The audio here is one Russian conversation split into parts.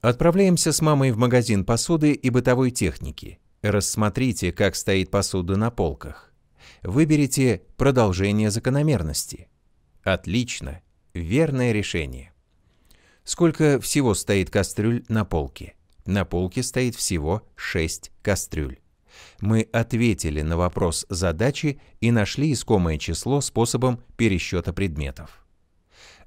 Отправляемся с мамой в магазин посуды и бытовой техники. Рассмотрите, как стоит посуда на полках. Выберите продолжение закономерности. Отлично, верное решение. Сколько всего стоит кастрюль на полке? На полке стоит всего 6 кастрюль. Мы ответили на вопрос задачи и нашли искомое число способом пересчета предметов.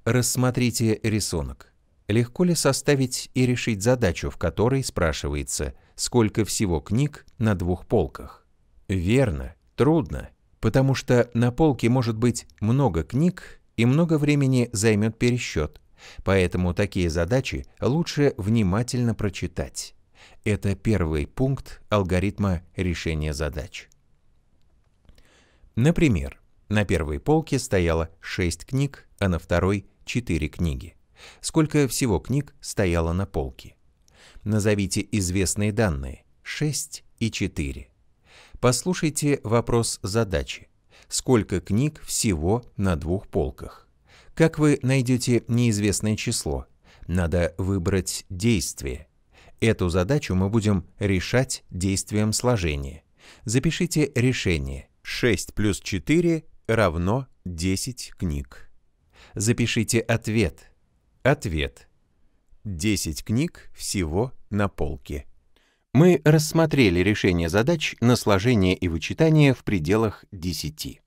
Рассмотрите рисунок легко ли составить и решить задачу, в которой спрашивается, сколько всего книг на двух полках. Верно, трудно, потому что на полке может быть много книг и много времени займет пересчет, поэтому такие задачи лучше внимательно прочитать. Это первый пункт алгоритма решения задач. Например, на первой полке стояло 6 книг, а на второй 4 книги. Сколько всего книг стояло на полке? Назовите известные данные 6 и 4. Послушайте вопрос задачи. Сколько книг всего на двух полках? Как вы найдете неизвестное число? Надо выбрать действие. Эту задачу мы будем решать действием сложения. Запишите решение. 6 плюс 4 равно 10 книг. Запишите ответ. Ответ. 10 книг всего на полке. Мы рассмотрели решение задач на сложение и вычитание в пределах 10.